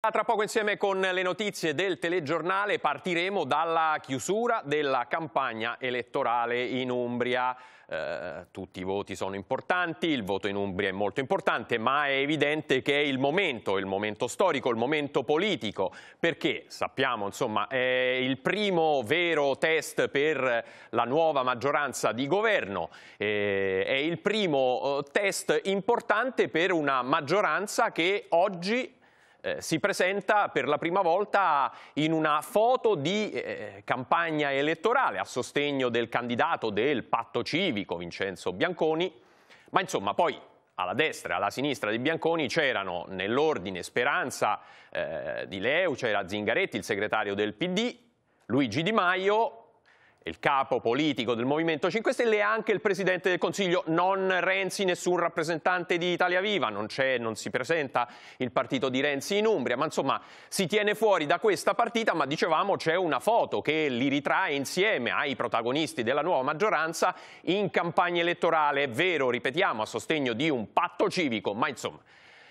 Ah, tra poco insieme con le notizie del telegiornale partiremo dalla chiusura della campagna elettorale in Umbria. Eh, tutti i voti sono importanti, il voto in Umbria è molto importante, ma è evidente che è il momento, il momento storico, il momento politico, perché sappiamo, insomma, è il primo vero test per la nuova maggioranza di governo, eh, è il primo eh, test importante per una maggioranza che oggi eh, si presenta per la prima volta in una foto di eh, campagna elettorale a sostegno del candidato del patto civico Vincenzo Bianconi, ma insomma poi alla destra e alla sinistra di Bianconi c'erano nell'ordine Speranza eh, di Leu, c'era Zingaretti, il segretario del PD, Luigi Di Maio il capo politico del Movimento 5 Stelle e anche il Presidente del Consiglio, non Renzi, nessun rappresentante di Italia Viva, non, c'è, non si presenta il partito di Renzi in Umbria, ma insomma si tiene fuori da questa partita, ma dicevamo c'è una foto che li ritrae insieme ai protagonisti della nuova maggioranza in campagna elettorale, è vero, ripetiamo, a sostegno di un patto civico, ma insomma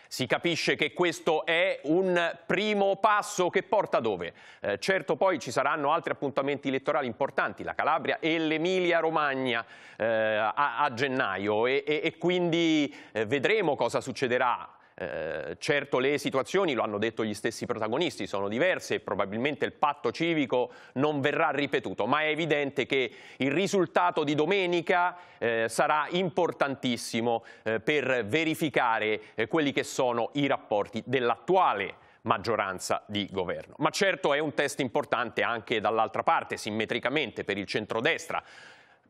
si capisce che questo è un primo passo che porta dove? Eh, certo poi ci saranno altri appuntamenti elettorali importanti, la Calabria e l'Emilia Romagna eh, a, a, gennaio e, e, e quindi eh, vedremo cosa succederà eh, certo le situazioni, lo hanno detto gli stessi protagonisti, sono diverse e probabilmente il patto civico non verrà ripetuto, ma è evidente che il risultato di domenica eh, sarà importantissimo eh, per verificare eh, quelli che sono i rapporti dell'attuale maggioranza di governo. Ma certo è un test importante anche dall'altra parte, simmetricamente per il centrodestra.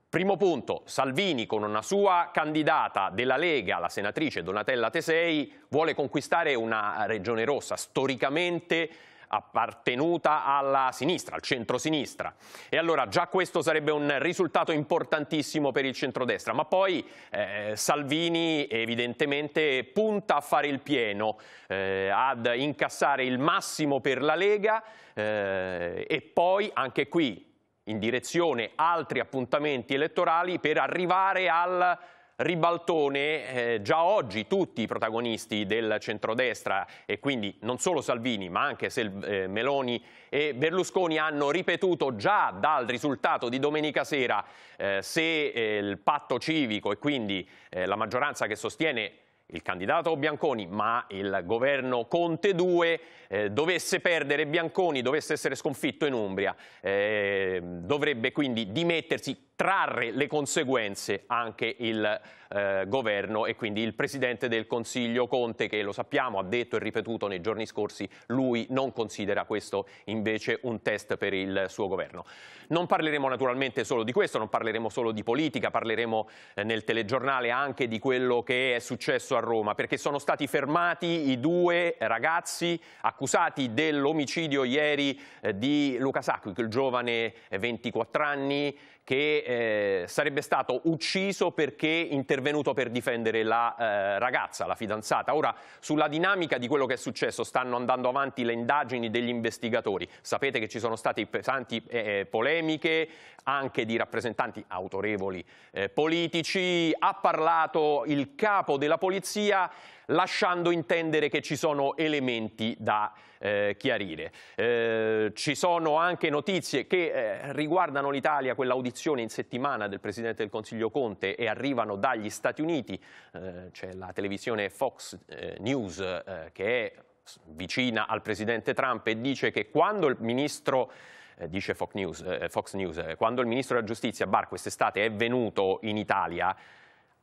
Primo punto, Salvini con una sua candidata della Lega, la senatrice Donatella Tesei, vuole conquistare una regione rossa storicamente appartenuta alla sinistra, al centro-sinistra. E allora già questo sarebbe un risultato importantissimo per il centrodestra, ma poi eh, Salvini evidentemente punta a fare il pieno, eh, ad incassare il massimo per la Lega eh, e poi anche qui in direzione altri appuntamenti elettorali per arrivare al ribaltone eh, già oggi tutti i protagonisti del centrodestra e quindi non solo Salvini ma anche se, eh, Meloni e Berlusconi hanno ripetuto già dal risultato di domenica sera eh, se eh, il patto civico e quindi eh, la maggioranza che sostiene il candidato Bianconi ma il governo Conte 2 eh, dovesse perdere Bianconi, dovesse essere sconfitto in Umbria, eh, dovrebbe quindi dimettersi, trarre le conseguenze anche il eh, governo e quindi il Presidente del Consiglio Conte che lo sappiamo, ha detto e ripetuto nei giorni scorsi, lui non considera questo invece un test per il suo governo. Non parleremo naturalmente solo di questo, non parleremo solo di politica, parleremo eh, nel telegiornale anche di quello che è successo a Roma, perché sono stati fermati i due ragazzi a accusati dell'omicidio ieri eh, di Luca Sacchi, il giovane 24 eh, anni che eh, sarebbe stato ucciso perché intervenuto per difendere la eh, ragazza, la fidanzata. Ora, sulla dinamica di quello che è successo stanno andando avanti le indagini degli investigatori. Sapete che ci sono state pesanti eh, eh polemiche anche di rappresentanti autorevoli politici. Ha parlato il capo della polizia lasciando intendere che ci sono elementi da eh, chiarire. Eh, ci sono anche notizie che eh, riguardano l'Italia, quell'audizione in settimana del Presidente del Consiglio Conte e arrivano dagli Stati Uniti, eh, c'è la televisione Fox eh, News eh, che è vicina al Presidente Trump e dice che quando il ministro dice Fox News, Fox News quando il ministro della giustizia Barr quest'estate è venuto in Italia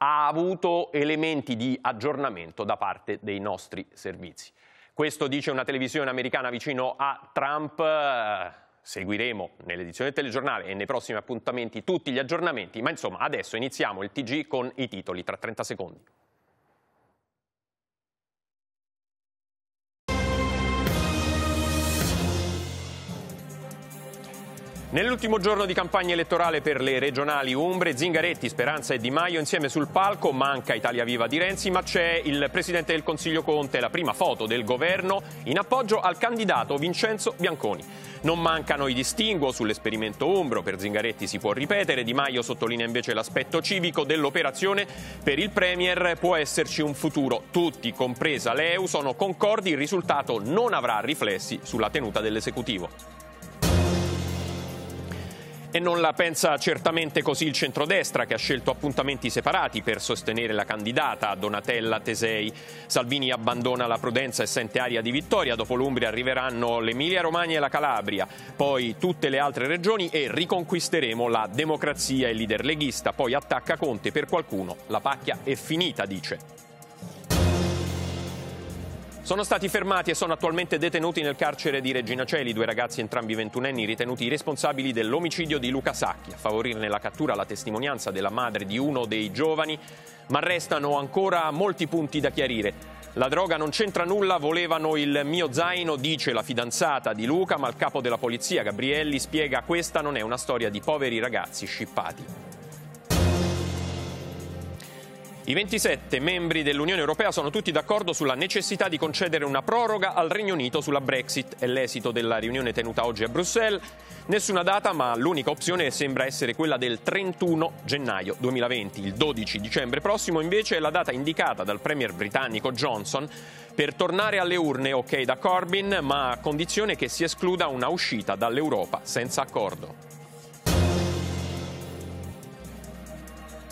ha avuto elementi di aggiornamento da parte dei nostri servizi. Questo dice una televisione americana vicino a Trump. Eh, seguiremo nell'edizione del telegiornale e nei prossimi appuntamenti tutti gli aggiornamenti, ma insomma adesso iniziamo il TG con i titoli tra 30 secondi. Nell'ultimo giorno di campagna elettorale per le regionali Umbre, Zingaretti, Speranza e Di Maio insieme sul palco, manca Italia Viva di Renzi, ma c'è il Presidente del Consiglio Conte, la prima foto del governo in appoggio al candidato Vincenzo Bianconi. Non mancano i distinguo sull'esperimento Umbro, per Zingaretti si può ripetere, Di Maio sottolinea invece l'aspetto civico dell'operazione, per il Premier può esserci un futuro, tutti, compresa l'EU, sono concordi, il risultato non avrà riflessi sulla tenuta dell'esecutivo. E non la pensa certamente così il centrodestra che ha scelto appuntamenti separati per sostenere la candidata Donatella Tesei. Salvini abbandona la prudenza e sente aria di vittoria, dopo l'Umbria arriveranno l'Emilia Romagna e la Calabria, poi tutte le altre regioni e riconquisteremo la democrazia e il leader leghista, poi attacca Conte per qualcuno, la pacchia è finita dice. Sono stati fermati e sono attualmente detenuti nel carcere di Regina Celi due ragazzi entrambi ventunenni ritenuti responsabili dell'omicidio di Luca Sacchi. A favorirne la cattura la testimonianza della madre di uno dei giovani, ma restano ancora molti punti da chiarire. La droga non c'entra nulla, volevano il mio zaino, dice la fidanzata di Luca, ma il capo della polizia Gabrielli spiega questa non è una storia di poveri ragazzi scippati. I 27 membri dell'Unione Europea sono tutti d'accordo sulla necessità di concedere una proroga al Regno Unito sulla Brexit. È l'esito della riunione tenuta oggi a Bruxelles. Nessuna data, ma l'unica opzione sembra essere quella del 31 gennaio 2020. Il 12 dicembre prossimo invece è la data indicata dal premier britannico Johnson per tornare alle urne, ok da Corbyn, ma a condizione che si escluda una uscita dall'Europa senza accordo.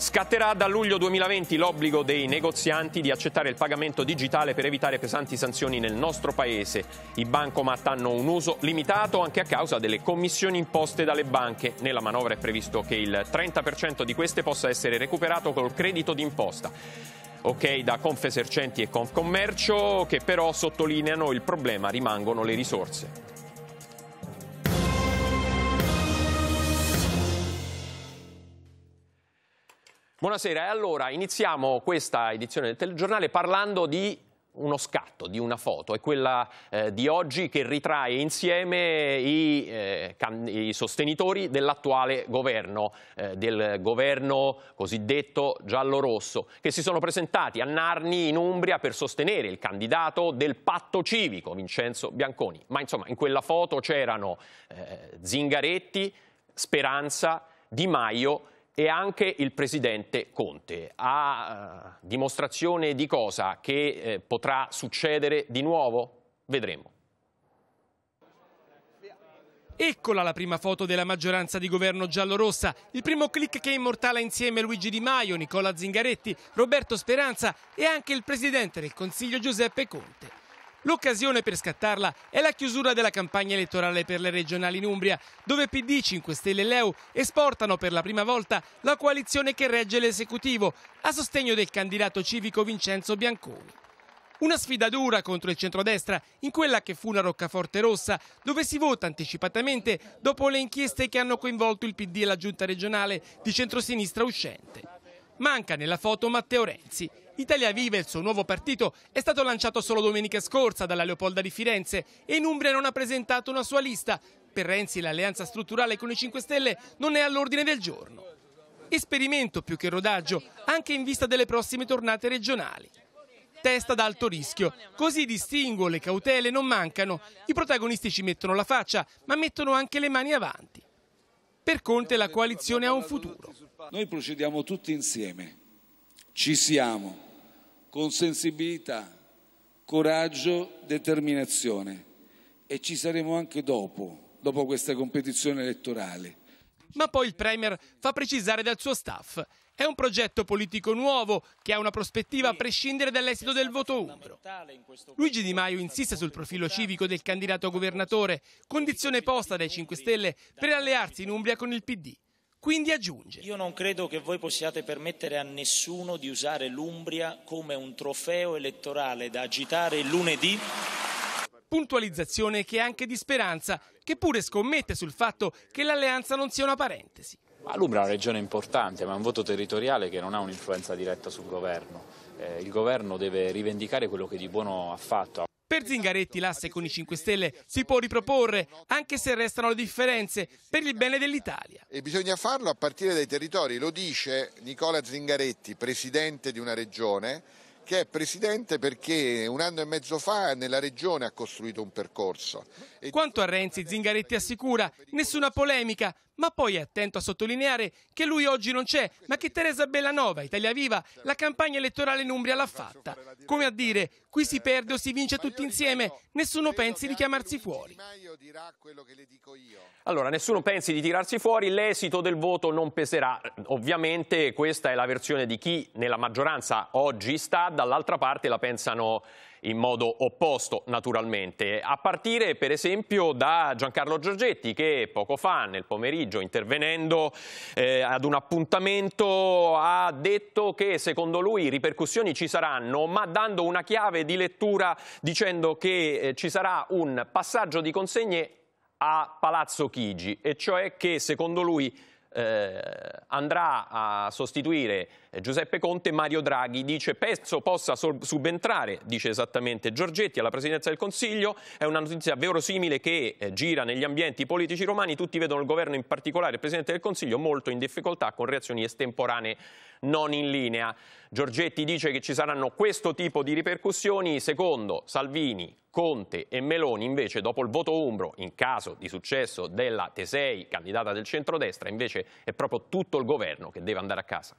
Scatterà da luglio 2020 l'obbligo dei negozianti di accettare il pagamento digitale per evitare pesanti sanzioni nel nostro paese. I bancomat hanno un uso limitato anche a causa delle commissioni imposte dalle banche. Nella manovra è previsto che il 30% di queste possa essere recuperato col credito d'imposta ok da Confesercenti e Confcommercio che però sottolineano il problema rimangono le risorse. Buonasera, e allora iniziamo questa edizione del telegiornale parlando di uno scatto di una foto, è quella eh, di oggi che ritrae insieme i, eh, i sostenitori dell'attuale governo, eh, del governo cosiddetto giallo-rosso, che si sono presentati a Narni in Umbria per sostenere il candidato del patto civico, Vincenzo Bianconi. Ma insomma, in quella foto c'erano eh, Zingaretti, Speranza, Di Maio e anche il presidente Conte, a eh, dimostrazione di cosa che eh, potrà succedere di nuovo? Vedremo. Eccola la prima foto della maggioranza di governo giallorossa, il primo click che immortala insieme Luigi Di Maio, Nicola Zingaretti, Roberto Speranza e anche il presidente del Consiglio Giuseppe Conte. L'occasione per scattarla è la chiusura della campagna elettorale per le regionali in Umbria, dove PD, 5 Stelle e Leu esportano per la prima volta la coalizione che regge l'esecutivo a sostegno del candidato civico Vincenzo Bianconi. Una sfida dura contro il centrodestra, in quella che fu la Roccaforte Rossa, dove si vota anticipatamente dopo le inchieste che hanno coinvolto il PD e la giunta regionale di centrosinistra uscente. Manca nella foto Matteo Renzi, Italia Vive, il suo nuovo partito, è stato lanciato solo domenica scorsa dalla Leopolda di Firenze e in Umbria non ha presentato una sua lista. Per Renzi l'alleanza strutturale con i 5 Stelle non è all'ordine del giorno. Esperimento più che rodaggio, anche in vista delle prossime tornate regionali. Testa ad alto rischio, così distingo, le cautele non mancano. I protagonisti ci mettono la faccia, ma mettono anche le mani avanti. Per Conte la coalizione ha un futuro. Noi procediamo tutti insieme, ci siamo con sensibilità, coraggio, determinazione e ci saremo anche dopo, dopo questa competizione elettorale. Ma poi il Premier fa precisare dal suo staff. È un progetto politico nuovo che ha una prospettiva a prescindere dall'esito del voto umbro. Luigi Di Maio insiste sul profilo civico del candidato governatore, condizione posta dai 5 Stelle per allearsi in Umbria con il PD. Quindi aggiunge: Io non credo che voi possiate permettere a nessuno di usare l'Umbria come un trofeo elettorale da agitare il lunedì. Puntualizzazione che è anche di speranza, che pure scommette sul fatto che l'alleanza non sia una parentesi. L'Umbria è una regione importante, ma è un voto territoriale che non ha un'influenza diretta sul governo. Eh, il governo deve rivendicare quello che di buono ha fatto. Per Zingaretti l'asse con i 5 Stelle si può riproporre, anche se restano le differenze, per il bene dell'Italia. E bisogna farlo a partire dai territori, lo dice Nicola Zingaretti, presidente di una regione, che è presidente perché un anno e mezzo fa nella regione ha costruito un percorso. Quanto a Renzi, Zingaretti assicura nessuna polemica, ma poi è attento a sottolineare che lui oggi non c'è, ma che Teresa Bellanova, Italia Viva, la campagna elettorale in Umbria l'ha fatta. Come a dire, qui si perde o si vince tutti insieme, nessuno pensi di chiamarsi fuori. Allora, nessuno pensi di tirarsi fuori, l'esito del voto non peserà. Ovviamente questa è la versione di chi nella maggioranza oggi sta, dall'altra parte la pensano in modo opposto naturalmente, a partire per esempio da Giancarlo Giorgetti che poco fa nel pomeriggio intervenendo eh, ad un appuntamento ha detto che secondo lui ripercussioni ci saranno ma dando una chiave di lettura dicendo che eh, ci sarà un passaggio di consegne a Palazzo Chigi e cioè che secondo lui eh, andrà a sostituire eh, Giuseppe Conte, Mario Draghi dice penso possa subentrare, dice esattamente Giorgetti, alla Presidenza del Consiglio, è una notizia verosimile che eh, gira negli ambienti politici romani, tutti vedono il governo in particolare, il Presidente del Consiglio, molto in difficoltà con reazioni estemporanee non in linea. Giorgetti dice che ci saranno questo tipo di ripercussioni, secondo Salvini, Conte e Meloni invece dopo il voto umbro, in caso di successo della Tesei, candidata del centrodestra, invece è proprio tutto il governo che deve andare a casa.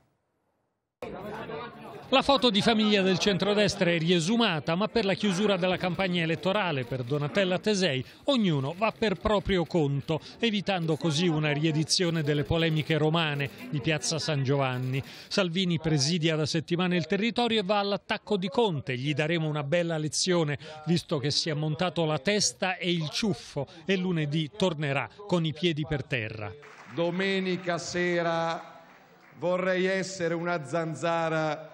La foto di famiglia del centrodestra è riesumata, ma per la chiusura della campagna elettorale per Donatella Tesei ognuno va per proprio conto, evitando così una riedizione delle polemiche romane di Piazza San Giovanni. Salvini presidia da settimane il territorio e va all'attacco di Conte, gli daremo una bella lezione, visto che si è montato la testa e il ciuffo e lunedì tornerà con i piedi per terra. Domenica sera Vorrei essere una zanzara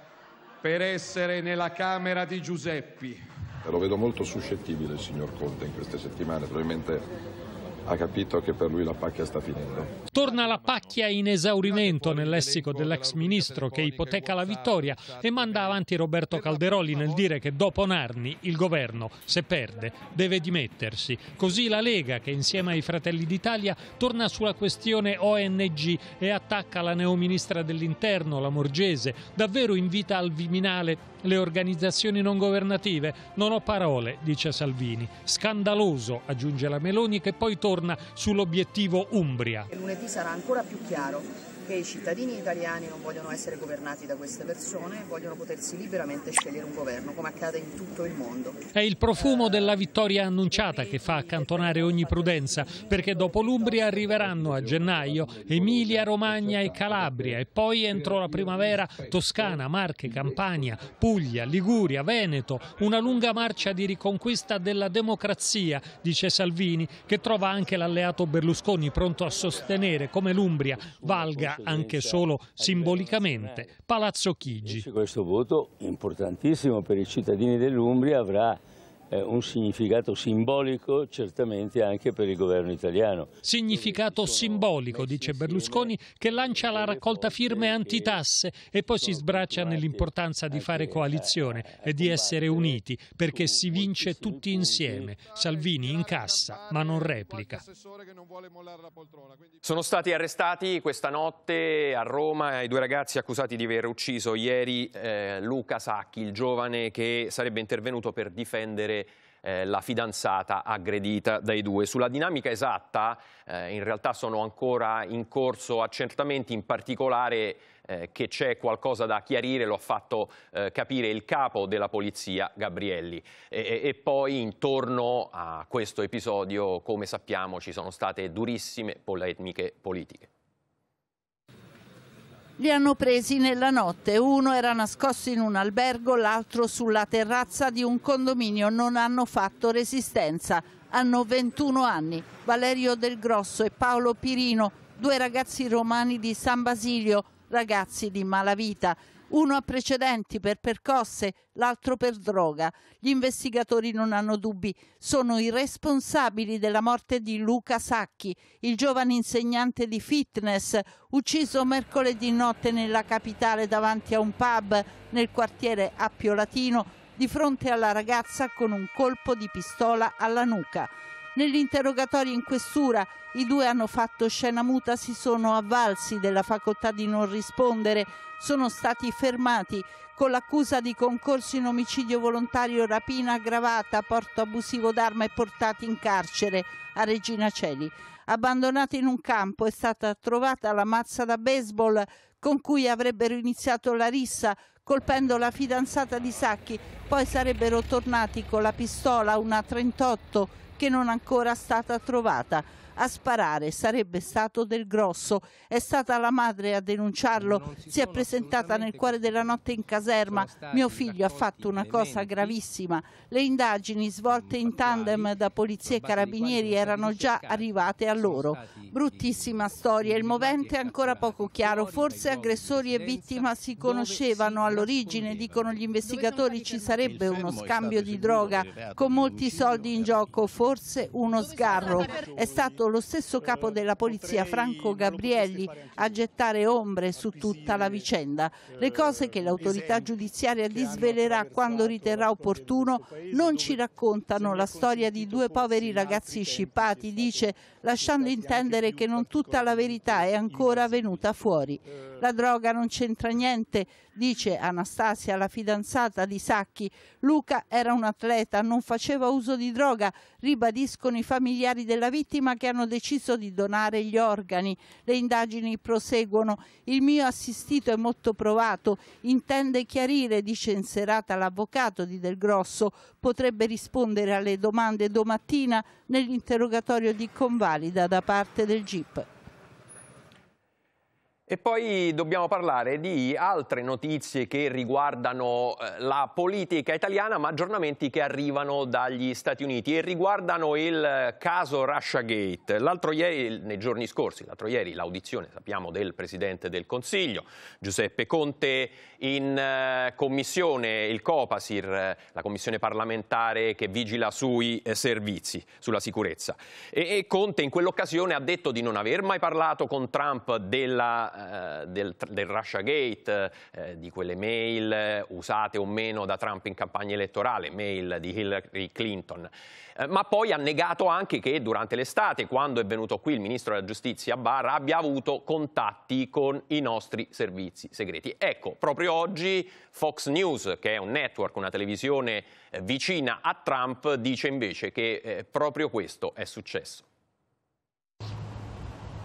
per essere nella camera di Giuseppi. Lo vedo molto suscettibile signor Conte in queste settimane, probabilmente ha capito che per lui la pacchia sta finendo. Torna la pacchia in esaurimento nel lessico dell'ex ministro che ipoteca la vittoria e manda avanti Roberto Calderoli nel dire che dopo Narni il governo, se perde, deve dimettersi. Così la Lega, che insieme ai Fratelli d'Italia, torna sulla questione ONG e attacca la neoministra dell'Interno, la Morgese, davvero invita al Viminale le organizzazioni non governative. Non ho parole, dice Salvini. Scandaloso, aggiunge la Meloni, che poi torna sull'obiettivo Umbria. Lunedì sarà ancora più chiaro che i cittadini italiani non vogliono essere governati da queste persone, vogliono potersi liberamente scegliere un governo, come accade in tutto il mondo. È il profumo eh, della vittoria annunciata che fa accantonare ogni prudenza, perché dopo l'Umbria arriveranno a gennaio Emilia, Romagna e Calabria e poi entro la primavera Toscana, Marche, Campania, Puglia, Liguria, Veneto, una lunga marcia di riconquista della democrazia, dice Salvini, che trova anche l'alleato Berlusconi pronto a sostenere come l'Umbria valga sia anche certo. solo simbolicamente Palazzo Chigi. Questo voto importantissimo per i cittadini dell'Umbria avrà eh, un significato simbolico certamente anche per il governo italiano. Significato simbolico, dice Berlusconi, che lancia la raccolta firme antitasse e poi si sbraccia nell'importanza di fare coalizione e di essere uniti, perché si vince tutti insieme. Salvini incassa, ma non replica. Sono stati arrestati questa notte a Roma i due ragazzi accusati di aver ucciso ieri eh, Luca Sacchi, il giovane che sarebbe intervenuto per difendere eh, la fidanzata aggredita dai due. Sulla dinamica esatta eh, in realtà sono ancora in corso accertamenti, in particolare eh, che c'è qualcosa da chiarire, lo ha fatto eh, capire il capo della polizia Gabrielli. E, e poi intorno a questo episodio, come sappiamo, ci sono state durissime polemiche politiche. Li hanno presi nella notte, uno era nascosto in un albergo, l'altro sulla terrazza di un condominio, non hanno fatto resistenza. Hanno 21 anni, Valerio Del Grosso e Paolo Pirino, due ragazzi romani di San Basilio, ragazzi di malavita uno a precedenti per percosse, l'altro per droga. Gli investigatori non hanno dubbi, sono i responsabili della morte di Luca Sacchi, il giovane insegnante di fitness, ucciso mercoledì notte nella capitale davanti a un pub nel quartiere Appio Latino, di fronte alla ragazza con un colpo di pistola alla nuca. Nell'interrogatorio in questura i due hanno fatto scena muta, si sono avvalsi della facoltà di non rispondere, sono stati fermati con l'accusa di concorso in omicidio volontario, rapina aggravata, porto abusivo d'arma e portati in carcere a Regina Celi. Abbandonata in un campo è stata trovata la mazza da baseball con cui avrebbero iniziato la rissa colpendo la fidanzata di Sacchi, poi sarebbero tornati con la pistola, una 38 che non è ancora stata trovata a sparare, sarebbe stato del grosso. È stata la madre a denunciarlo, si, si, è presentata nel cuore della notte in caserma, mio figlio ha fatto una cosa gravissima. Le indagini svolte in tandem da polizia e carabinieri erano già arrivate a loro. Bruttissima storia, il movente è ancora poco chiaro, forse aggressori e vittima si conoscevano all'origine, dicono gli investigatori ci sarebbe uno scambio di droga con molti soldi in gioco, forse uno sgarro. È stato lo stesso eh, capo della polizia Franco Gabrielli a gettare ombre su tutta la vicenda. Le cose che eh, l'autorità giudiziaria disvelerà quando riterrà opportuno non ci raccontano la storia di due poveri ragazzi scippati, dice, lasciando intendere che non tutta la verità è ancora venuta fuori. Eh, la droga non c'entra niente, dice Anastasia, la fidanzata di Sacchi. Luca era un atleta, non faceva uso di droga, ribadiscono i familiari della vittima che hanno deciso di donare gli organi. Le indagini proseguono. Il mio assistito è molto provato, intende chiarire, dice in serata l'avvocato di Del Grosso, potrebbe rispondere alle domande domattina nell'interrogatorio di convalida da parte del GIP. E poi dobbiamo parlare di altre notizie che riguardano eh, la politica italiana, ma aggiornamenti che arrivano dagli Stati Uniti e riguardano il caso Russiagate. L'altro ieri, nei giorni scorsi, l'altro ieri l'audizione, sappiamo, del Presidente del Consiglio, Giuseppe Conte, in eh, commissione, il Copasir, eh, la commissione parlamentare che vigila sui servizi, sulla sicurezza. E, Conte in quell'occasione ha detto di non aver mai parlato con Trump della eh, del, del Russia Gate, eh, di quelle mail eh, usate o meno da Trump in campagna elettorale, mail di Hillary Clinton. Eh, ma poi ha negato anche che durante l'estate, quando è venuto qui il ministro della giustizia Barra, abbia avuto contatti con i nostri servizi segreti. Ecco, proprio oggi Fox News, che è un network, una televisione eh, vicina a Trump, dice invece che proprio questo è successo.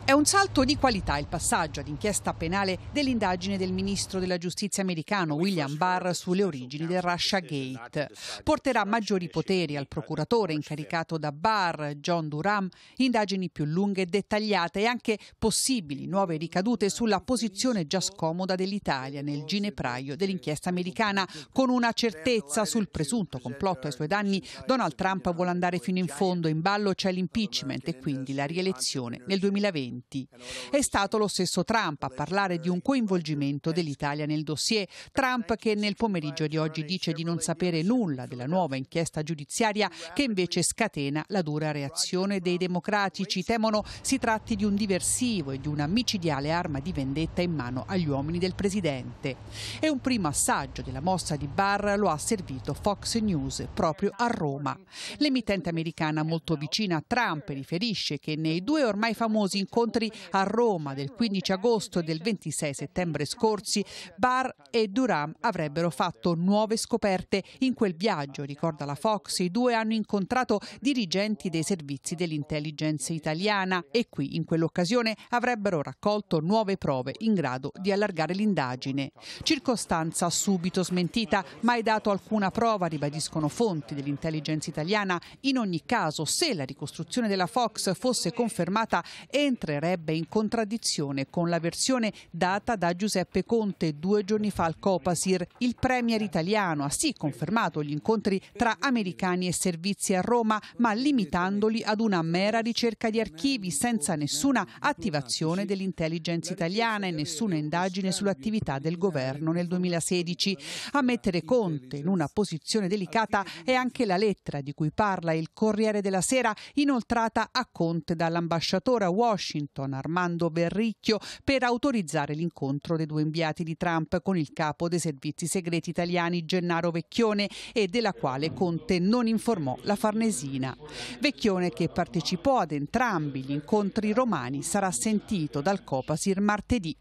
È un salto di qualità il passaggio ad inchiesta penale dell'indagine del ministro della giustizia americano William Barr sulle origini del Russia Gate. Porterà maggiori poteri al procuratore incaricato da Barr, John Durham, indagini più lunghe e dettagliate e anche possibili nuove ricadute sulla posizione già scomoda dell'Italia nel ginepraio dell'inchiesta americana, con una certezza sul presunto complotto ai suoi danni. Donald Trump vuole andare fino in fondo, in ballo c'è l'impeachment e quindi la rielezione nel 2020 elementi. È stato lo stesso Trump a parlare di un coinvolgimento dell'Italia nel dossier. Trump che nel pomeriggio di oggi dice di non sapere nulla della nuova inchiesta giudiziaria che invece scatena la dura reazione dei democratici. Temono si tratti di un diversivo e di una micidiale arma di vendetta in mano agli uomini del presidente. E un primo assaggio della mossa di Barr lo ha servito Fox News proprio a Roma. L'emittente americana molto vicina a Trump riferisce che nei due ormai famosi incontri incontri a Roma del 15 agosto e del 26 settembre scorsi, Barr e Durham avrebbero fatto nuove scoperte. In quel viaggio, ricorda la Fox, i due hanno incontrato dirigenti dei servizi dell'intelligence italiana e qui, in quell'occasione, avrebbero raccolto nuove prove in grado di allargare l'indagine. Circostanza subito smentita, mai dato alcuna prova, ribadiscono fonti dell'intelligence italiana. In ogni caso, se la ricostruzione della Fox fosse confermata, entrerà entrerebbe in contraddizione con la versione data da Giuseppe Conte due giorni fa al Copasir. Il premier italiano ha sì confermato gli incontri tra americani e servizi a Roma, ma limitandoli ad una mera ricerca di archivi senza nessuna attivazione dell'intelligence italiana e nessuna indagine sull'attività del governo nel 2016. A mettere Conte in una posizione delicata è anche la lettera di cui parla il Corriere della Sera inoltrata a Conte dall'ambasciatore a Washington Washington Armando Berricchio per autorizzare l'incontro dei due inviati di Trump con il capo dei servizi segreti italiani Gennaro Vecchione e della quale Conte non informò la Farnesina. Vecchione che partecipò ad entrambi gli incontri romani sarà sentito dal Copasir martedì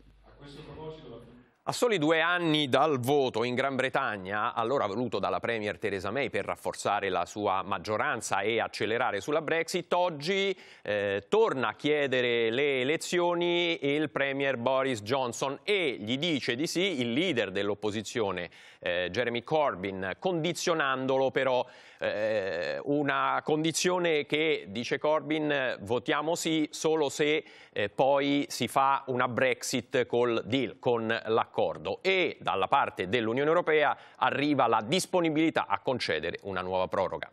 a soli due anni dal voto in Gran Bretagna, allora voluto dalla Premier Theresa May per rafforzare la sua maggioranza e accelerare sulla Brexit, oggi eh, torna a chiedere le elezioni il Premier Boris Johnson e gli dice di sì il leader dell'opposizione eh, Jeremy Corbyn, condizionandolo però eh, una condizione che, dice Corbyn, votiamo sì solo se eh, poi si fa una Brexit col deal, con l'accordo l'accordo e dalla parte dell'Unione Europea arriva la disponibilità a concedere una nuova proroga.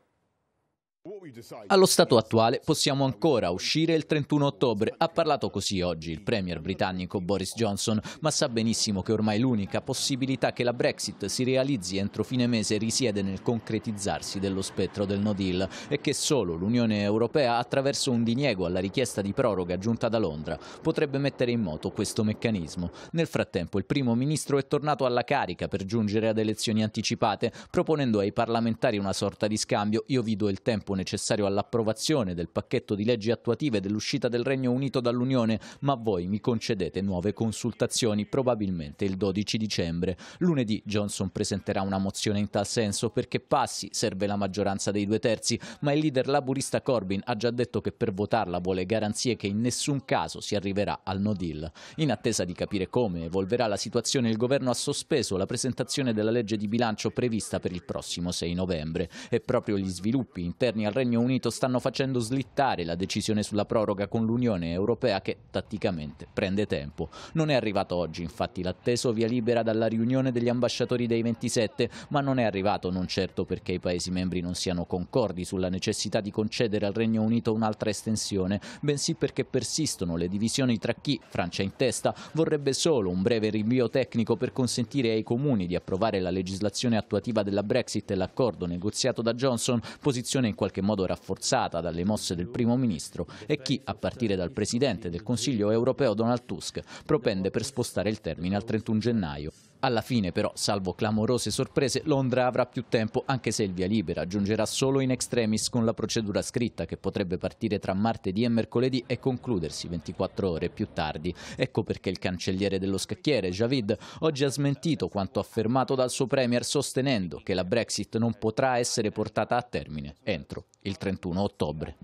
Allo stato attuale possiamo ancora uscire il 31 ottobre. Ha parlato così oggi il premier britannico Boris Johnson, ma sa benissimo che ormai l'unica possibilità che la Brexit si realizzi entro fine mese risiede nel concretizzarsi dello spettro del no deal e che solo l'Unione Europea, attraverso un diniego alla richiesta di proroga giunta da Londra, potrebbe mettere in moto questo meccanismo. Nel frattempo il primo ministro è tornato alla carica per giungere ad elezioni anticipate, proponendo ai parlamentari una sorta di scambio io vi do il tempo tempo necessario all'approvazione del pacchetto di leggi attuative dell'uscita del Regno Unito dall'Unione, ma voi mi concedete nuove consultazioni probabilmente il 12 dicembre. Lunedì Johnson presenterà una mozione in tal senso perché passi serve la maggioranza dei due terzi, ma il leader laburista Corbyn ha già detto che per votarla vuole garanzie che in nessun caso si arriverà al no deal. In attesa di capire come evolverà la situazione, il governo ha sospeso la presentazione della legge di bilancio prevista per il prossimo 6 novembre e proprio gli sviluppi interni governi al Regno Unito stanno facendo slittare la decisione sulla proroga con l'Unione Europea che tatticamente prende tempo. Non è arrivato oggi infatti l'atteso via libera dalla riunione degli ambasciatori dei 27, ma non è arrivato non certo perché i Paesi membri non siano concordi sulla necessità di concedere al Regno Unito un'altra estensione, bensì perché persistono le divisioni tra chi, Francia in testa, vorrebbe solo un breve rinvio tecnico per consentire ai comuni di approvare la legislazione attuativa della Brexit e l'accordo negoziato da Johnson, posizione in qualche qualche modo rafforzata dalle mosse del primo ministro e chi, a partire dal presidente del Consiglio europeo Donald Tusk, propende per spostare il termine al 31 gennaio. Alla fine però, salvo clamorose sorprese, Londra avrà più tempo anche se il via libera giungerà solo in extremis con la procedura scritta che potrebbe partire tra martedì e mercoledì e concludersi 24 ore più tardi. Ecco perché il cancelliere dello scacchiere, Javid, oggi ha smentito quanto affermato dal suo premier sostenendo che la Brexit non potrà essere portata a termine entro il 31 ottobre.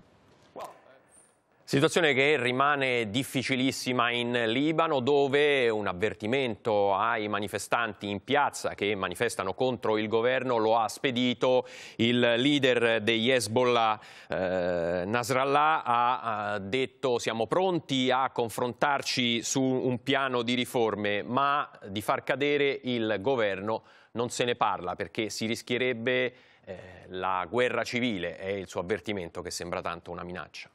Situazione che rimane difficilissima in Libano dove un avvertimento ai manifestanti in piazza che manifestano contro il governo lo ha spedito il leader degli Hezbollah eh, Nasrallah ha, ha detto siamo pronti a confrontarci su un piano di riforme ma di far cadere il governo non se ne parla perché si rischierebbe eh, la guerra civile è il suo avvertimento che sembra tanto una minaccia.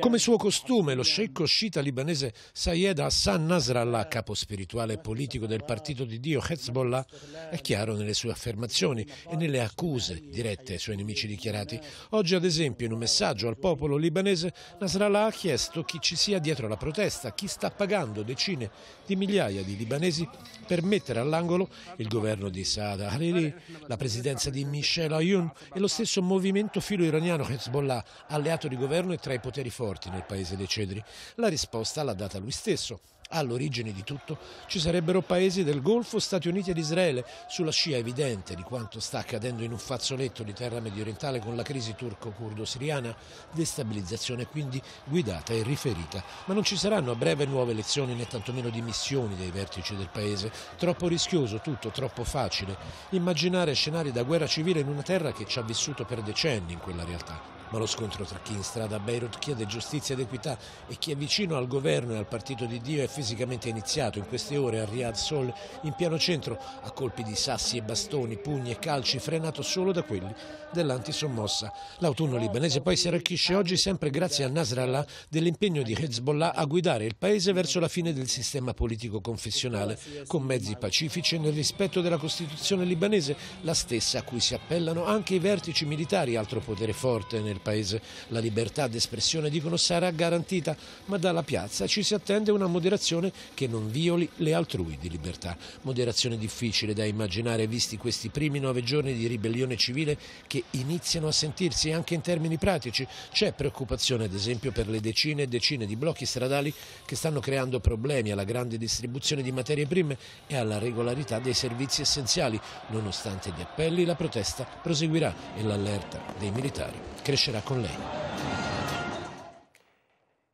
Come suo costume, lo sceicco sciita libanese Sayed Hassan Nasrallah, capo spirituale e politico del partito di Dio Hezbollah, è chiaro nelle sue affermazioni e nelle accuse dirette ai suoi nemici dichiarati. Oggi, ad esempio, in un messaggio al popolo libanese, Nasrallah ha chiesto chi ci sia dietro la protesta, chi sta pagando decine di migliaia di libanesi per mettere all'angolo il governo di Saad Hariri, la presidenza di Michel Ayoun e lo stesso movimento filo-iraniano Hezbollah, alleato di governo è tra i poteri forti nel paese dei cedri. La risposta l'ha data lui stesso. All'origine di tutto ci sarebbero paesi del Golfo, Stati Uniti ed Israele, sulla scia evidente di quanto sta accadendo in un fazzoletto di terra mediorientale con la crisi turco-curdo-siriana, destabilizzazione quindi guidata e riferita. Ma non ci saranno a breve nuove elezioni né tantomeno dimissioni dei vertici del paese. Troppo rischioso tutto, troppo facile. Immaginare scenari da guerra civile in una terra che ci ha vissuto per decenni in quella realtà ma lo scontro tra chi in strada a Beirut chiede giustizia ed equità e chi è vicino al governo e al partito di Dio è fisicamente iniziato in queste ore a Riyadh Sol in piano centro a colpi di sassi e bastoni, pugni e calci frenato solo da quelli dell'antisommossa. L'autunno libanese poi si arricchisce oggi sempre grazie a Nasrallah dell'impegno di Hezbollah a guidare il paese verso la fine del sistema politico confessionale con mezzi pacifici e nel rispetto della Costituzione libanese, la stessa a cui si appellano anche i vertici militari, altro potere forte nel Paese la libertà d'espressione dicono sarà garantita, ma dalla piazza ci si attende una moderazione che non violi le altrui di libertà. Moderazione difficile da immaginare visti questi primi nove giorni di ribellione civile che iniziano a sentirsi anche in termini pratici. C'è preoccupazione ad esempio per le decine e decine di blocchi stradali che stanno creando problemi alla grande distribuzione di materie prime e alla regolarità dei servizi essenziali. Nonostante gli appelli la protesta proseguirà e l'allerta dei militari crescerà piacerà con lei.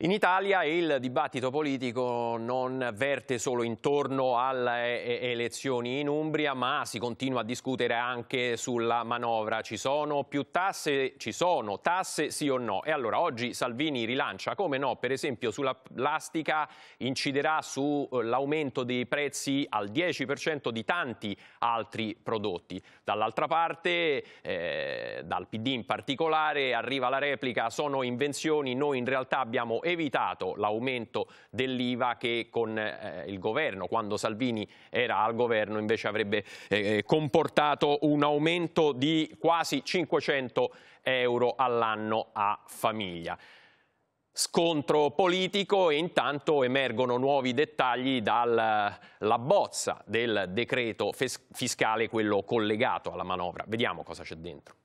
In Italia il dibattito politico non verte solo intorno alle elezioni in Umbria, ma si continua a discutere anche sulla manovra. Ci sono più tasse? Ci sono tasse sì o no? E allora oggi Salvini rilancia, come no, per esempio sulla plastica inciderà sull'aumento eh, dei prezzi al 10% di tanti altri prodotti. Dall'altra parte, eh, dal PD in particolare, arriva la replica sono invenzioni, noi in realtà abbiamo evitato l'aumento dell'IVA che con eh, il governo, quando Salvini era al governo, invece avrebbe eh, eh comportato un aumento di quasi 500 euro all'anno a famiglia scontro politico e intanto emergono nuovi dettagli dalla eh, bozza del decreto fiscale, quello collegato alla manovra. Vediamo cosa c'è dentro.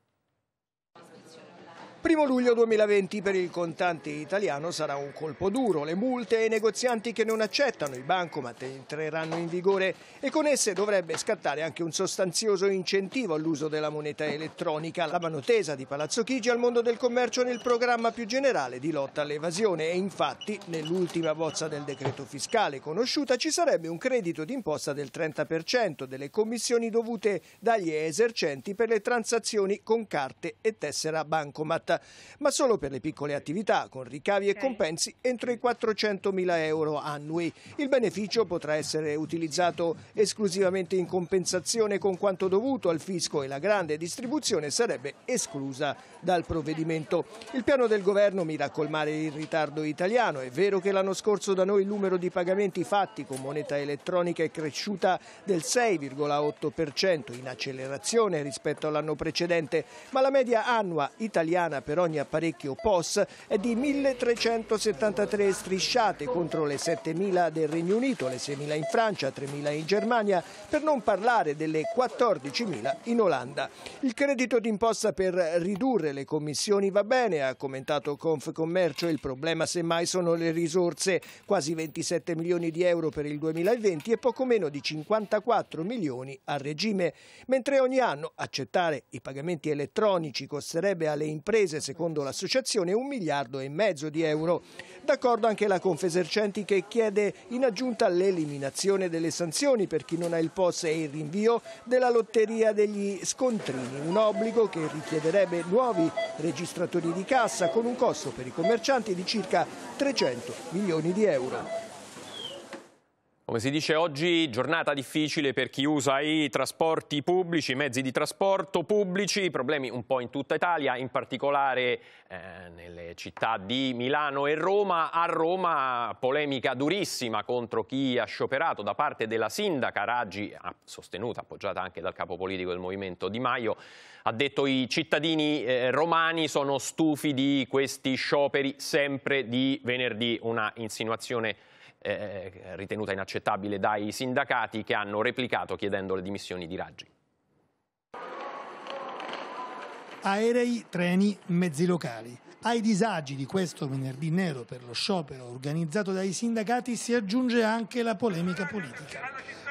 1 luglio 2020 per il contante italiano sarà un colpo duro. Le multe ai negozianti che non accettano i bancomat entreranno in vigore e con esse dovrebbe scattare anche un sostanzioso incentivo all'uso della moneta elettronica. La mano tesa di Palazzo Chigi al mondo del commercio nel programma più generale di lotta all'evasione e infatti nell'ultima bozza del decreto fiscale conosciuta ci sarebbe un credito d'imposta del 30% delle commissioni dovute dagli esercenti per le transazioni con carte e tessera bancomat giornata, ma solo per le piccole attività, con ricavi e compensi entro i 400.000 euro annui. Il beneficio potrà essere utilizzato esclusivamente in compensazione con quanto dovuto al fisco e la grande distribuzione sarebbe esclusa dal provvedimento. Il piano del governo mira a colmare il ritardo italiano. È vero che l'anno scorso da noi il numero di pagamenti fatti con moneta elettronica è cresciuta del 6,8% in accelerazione rispetto all'anno precedente, ma la media annua italiana per ogni apparecchio POS è di 1.373 strisciate contro le 7.000 del Regno Unito, le 6.000 in Francia, 3.000 in Germania, per non parlare delle 14.000 in Olanda. Il credito d'imposta per ridurre le commissioni va bene, ha commentato Confcommercio, il problema semmai sono le risorse, quasi 27 milioni di euro per il 2020 e poco meno di 54 milioni a regime, mentre ogni anno accettare i pagamenti elettronici costerebbe alle imprese, secondo l'associazione, un miliardo e mezzo di euro. D'accordo anche la Confesercenti che chiede in aggiunta l'eliminazione delle sanzioni per chi non ha il POS e il rinvio della lotteria degli scontrini, un obbligo che richiederebbe nuovi nuovi registratori di cassa con un costo per i commercianti di circa 300 milioni di euro. Come si dice oggi, giornata difficile per chi usa i trasporti pubblici, i mezzi di trasporto pubblici, problemi un po' in tutta Italia, in particolare eh, nelle città di Milano e Roma. A Roma polemica durissima contro chi ha scioperato da parte della sindaca Raggi, sostenuta, appoggiata anche dal capo politico del Movimento Di Maio, ha detto i cittadini eh, romani sono stufi di questi scioperi sempre di venerdì, una insinuazione eh, eh, ritenuta inaccettabile dai sindacati che hanno replicato chiedendo le dimissioni di Raggi. Aerei, treni, mezzi locali. Ai disagi di questo venerdì nero per lo sciopero organizzato dai sindacati si aggiunge anche la polemica politica.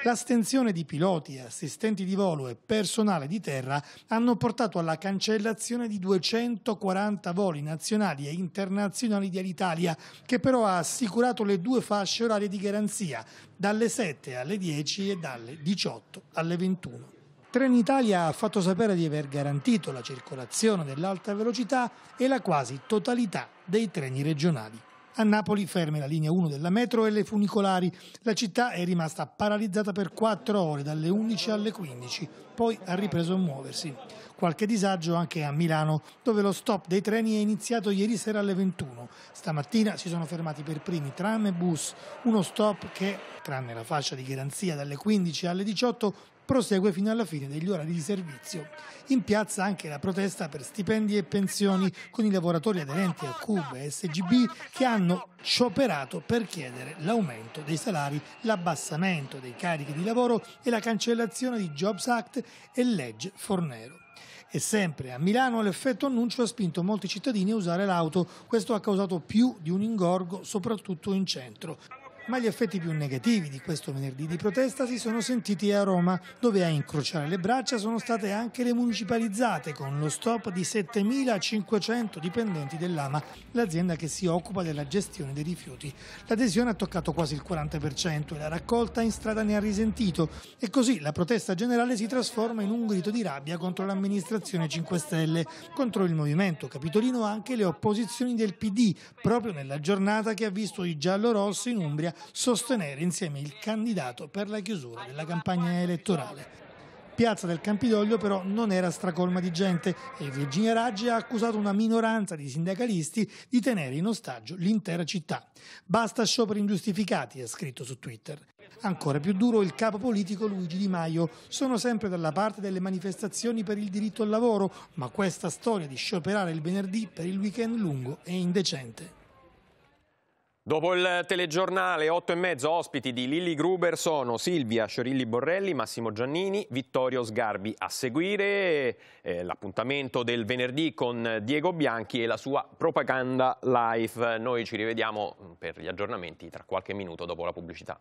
L'astensione di piloti, assistenti di volo e personale di terra hanno portato alla cancellazione di 240 voli nazionali e internazionali di Alitalia, che però ha assicurato le due fasce orarie di garanzia, dalle 7 alle 10 e dalle 18 alle 21. Trenitalia ha fatto sapere di aver garantito la circolazione dell'alta velocità e la quasi totalità dei treni regionali. A Napoli ferme la linea 1 della metro e le funicolari. La città è rimasta paralizzata per 4 ore dalle 11 alle 15, poi ha ripreso a muoversi. Qualche disagio anche a Milano, dove lo stop dei treni è iniziato ieri sera alle 21. Stamattina si sono fermati per primi tram e bus, uno stop che, tranne la fascia di garanzia dalle 15 alle 18, prosegue fino alla fine degli orari di servizio. In piazza anche la protesta per stipendi e pensioni con i lavoratori aderenti a CUB e SGB che hanno scioperato per chiedere l'aumento dei salari, l'abbassamento dei carichi di lavoro e la cancellazione di Jobs Act e legge Fornero. E sempre a Milano l'effetto annuncio ha spinto molti cittadini a usare l'auto. Questo ha causato più di un ingorgo, soprattutto in centro. Ma gli effetti più negativi di questo venerdì di protesta si sono sentiti a Roma, dove a incrociare le braccia sono state anche le municipalizzate, con lo stop di 7.500 dipendenti dell'AMA, l'azienda che si occupa della gestione dei rifiuti. L'adesione ha toccato quasi il 40% e la raccolta in strada ne ha risentito e così la protesta generale si trasforma in un grido di rabbia contro l'amministrazione 5 Stelle, contro il movimento capitolino anche le opposizioni del PD, proprio nella giornata che ha visto i giallo giallorossi in Umbria sostenere insieme il candidato per la chiusura della campagna elettorale. Piazza del Campidoglio però non era stracolma di gente e Virginia Raggi ha accusato una minoranza di sindacalisti di tenere in ostaggio l'intera città. Basta scioperi ingiustificati, ha scritto su Twitter. Ancora più duro il capo politico Luigi Di Maio. Sono sempre dalla parte delle manifestazioni per il diritto al lavoro, ma questa storia di scioperare il venerdì per il weekend lungo è indecente. Dopo il telegiornale 8 e mezzo ospiti di Lilli Gruber sono Silvia Sciorilli Borrelli, Massimo Giannini, Vittorio Sgarbi. A seguire eh, l'appuntamento del venerdì con Diego Bianchi e la sua propaganda live. Noi ci rivediamo per gli aggiornamenti tra qualche minuto dopo la pubblicità.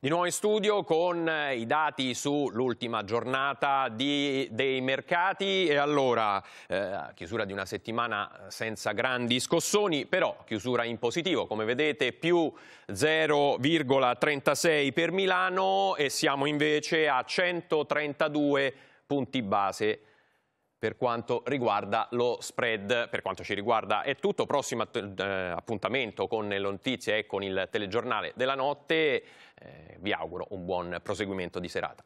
Di nuovo in studio con eh, i dati sull'ultima giornata di, dei mercati e allora eh, chiusura di una settimana senza grandi scossoni, però chiusura in positivo, come vedete più 0,36 per Milano e siamo invece a 132 punti base per quanto riguarda lo spread. Per quanto ci riguarda è tutto. Prossimo eh, appuntamento con le notizie e con il telegiornale della notte. Eh, vi auguro un buon proseguimento di serata.